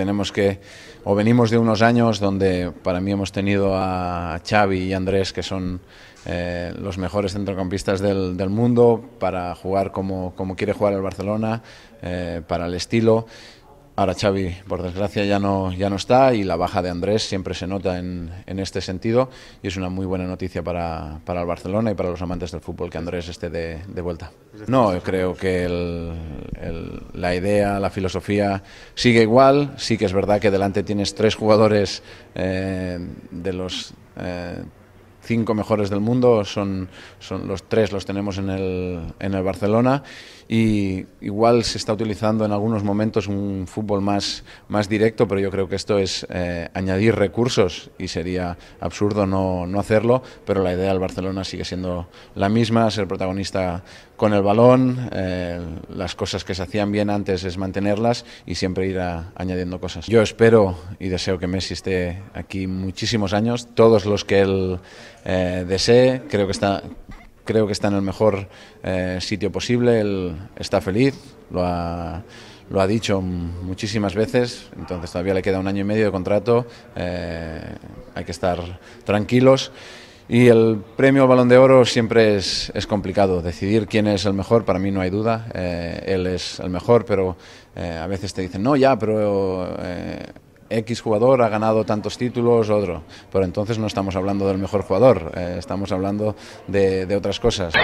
tenemos que, o venimos de unos años donde para mí hemos tenido a Xavi y Andrés, que son eh, los mejores centrocampistas del, mundo, para jugar como, quiere jugar el Barcelona, eh, para el estilo. Ahora Xavi, por desgracia, ya no, ya no está y la baja de Andrés siempre se nota en, este sentido y es una muy buena noticia para, el Barcelona y para los amantes del fútbol que Andrés esté de, vuelta. No, creo que la idea, la filosofía sigue igual. Sí que es verdad que delante tienes tres jugadores eh, de los... Eh, cinco mejores del mundo, son, son los tres los tenemos en el, en el Barcelona y igual se está utilizando en algunos momentos un fútbol más, más directo, pero yo creo que esto es eh, añadir recursos y sería absurdo no, no hacerlo, pero la idea del Barcelona sigue siendo la misma, ser protagonista con el balón, eh, las cosas que se hacían bien antes es mantenerlas y siempre ir añadiendo cosas. Yo espero y deseo que Messi esté aquí muchísimos años, todos los que eh, desee. Creo que está, creo que está en el mejor eh, sitio posible. Él está feliz, lo ha, lo ha dicho muchísimas veces. Entonces todavía le queda un año y medio de contrato. Eh, hay que estar tranquilos. Y el premio Balón de Oro siempre es, complicado. Decidir quién es el mejor, para mí no hay duda. Eh, él es el mejor, pero a veces te dicen, no, ya, pero X jugador ha ganado tantos títulos, otro. Pero entonces no estamos hablando del mejor jugador, eh, estamos hablando de, de otras cosas.